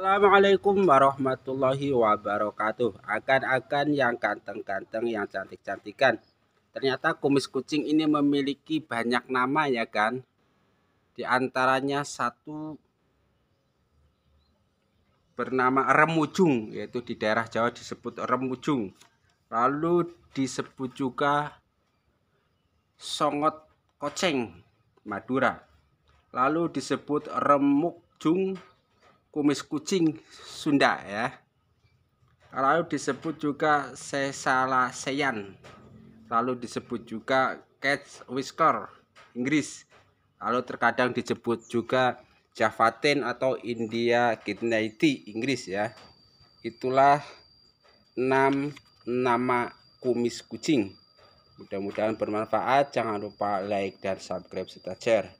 Assalamualaikum warahmatullahi wabarakatuh. Akan-akan yang ganteng-ganteng, yang cantik-cantikan. Ternyata kumis kucing ini memiliki banyak nama ya kan. Di antaranya satu bernama remujung, yaitu di daerah Jawa disebut remujung. Lalu disebut juga songot koceng Madura. Lalu disebut remukjung kumis kucing Sunda ya. Lalu disebut juga sesalasean. Lalu disebut juga cat whisker Inggris. Lalu terkadang disebut juga Javatin atau India Kitnaiti Inggris ya. Itulah enam nama kumis kucing. Mudah-mudahan bermanfaat. Jangan lupa like dan subscribe serta share.